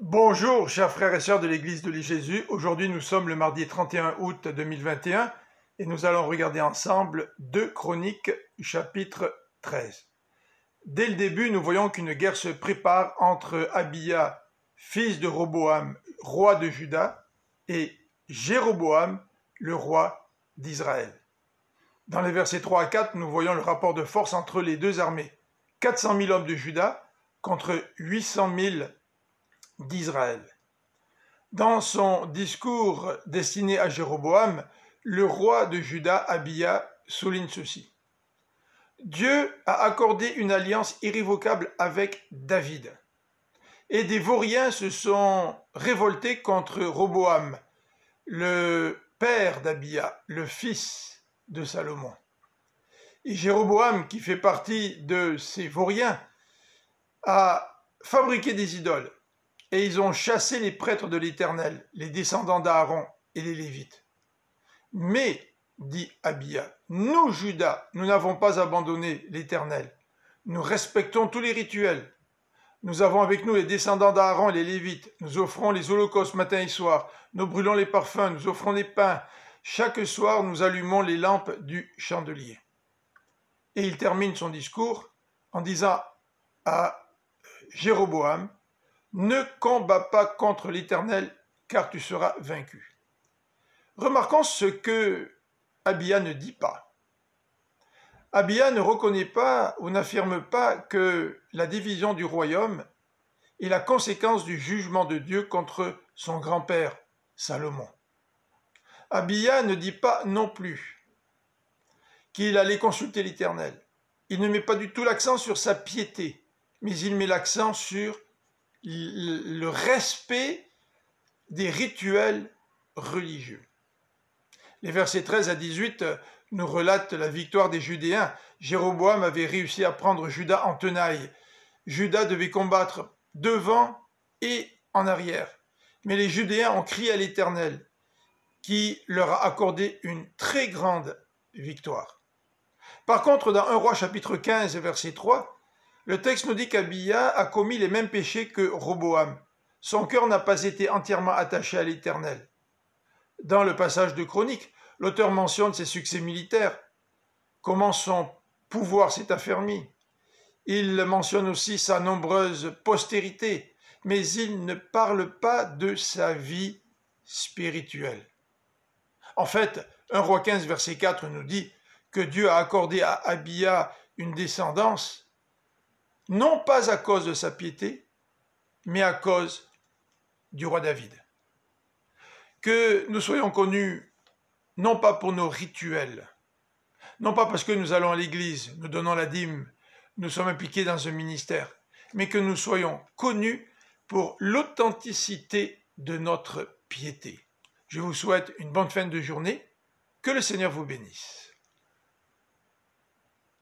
Bonjour, chers frères et sœurs de l'Église de Jésus. Aujourd'hui, nous sommes le mardi 31 août 2021 et nous allons regarder ensemble deux Chroniques, chapitre 13. Dès le début, nous voyons qu'une guerre se prépare entre Abia, fils de Roboam, roi de Juda, et Jéroboam, le roi d'Israël. Dans les versets 3 à 4, nous voyons le rapport de force entre les deux armées. 400 000 hommes de Juda contre 800 000 d'Israël. Dans son discours destiné à Jéroboam, le roi de Juda, Abia, souligne ceci. Dieu a accordé une alliance irrévocable avec David. Et des Vauriens se sont révoltés contre Roboam, le père d'Abia, le fils de Salomon. Et Jéroboam, qui fait partie de ces Vauriens, a fabriqué des idoles et ils ont chassé les prêtres de l'Éternel, les descendants d'Aaron et les Lévites. Mais, dit Abia, nous, Judas, nous n'avons pas abandonné l'Éternel. Nous respectons tous les rituels. Nous avons avec nous les descendants d'Aaron et les Lévites. Nous offrons les holocaustes matin et soir. Nous brûlons les parfums, nous offrons les pains. Chaque soir, nous allumons les lampes du chandelier. Et il termine son discours en disant à Jéroboam, ne combats pas contre l'Éternel, car tu seras vaincu. Remarquons ce que Abia ne dit pas. Abia ne reconnaît pas ou n'affirme pas que la division du royaume est la conséquence du jugement de Dieu contre son grand-père, Salomon. Abia ne dit pas non plus qu'il allait consulter l'Éternel. Il ne met pas du tout l'accent sur sa piété, mais il met l'accent sur le respect des rituels religieux. Les versets 13 à 18 euh, nous relatent la victoire des Judéens. Jéroboam avait réussi à prendre Judas en tenaille. Judas devait combattre devant et en arrière. Mais les Judéens ont crié à l'Éternel, qui leur a accordé une très grande victoire. Par contre, dans 1 roi chapitre 15, verset 3, le texte nous dit qu'Abiya a commis les mêmes péchés que Roboam. Son cœur n'a pas été entièrement attaché à l'Éternel. Dans le passage de Chronique, l'auteur mentionne ses succès militaires, comment son pouvoir s'est affermi. Il mentionne aussi sa nombreuse postérité, mais il ne parle pas de sa vie spirituelle. En fait, 1 roi 15 verset 4 nous dit que Dieu a accordé à Abia une descendance non pas à cause de sa piété, mais à cause du roi David. Que nous soyons connus non pas pour nos rituels, non pas parce que nous allons à l'église, nous donnons la dîme, nous sommes impliqués dans un ministère, mais que nous soyons connus pour l'authenticité de notre piété. Je vous souhaite une bonne fin de journée. Que le Seigneur vous bénisse.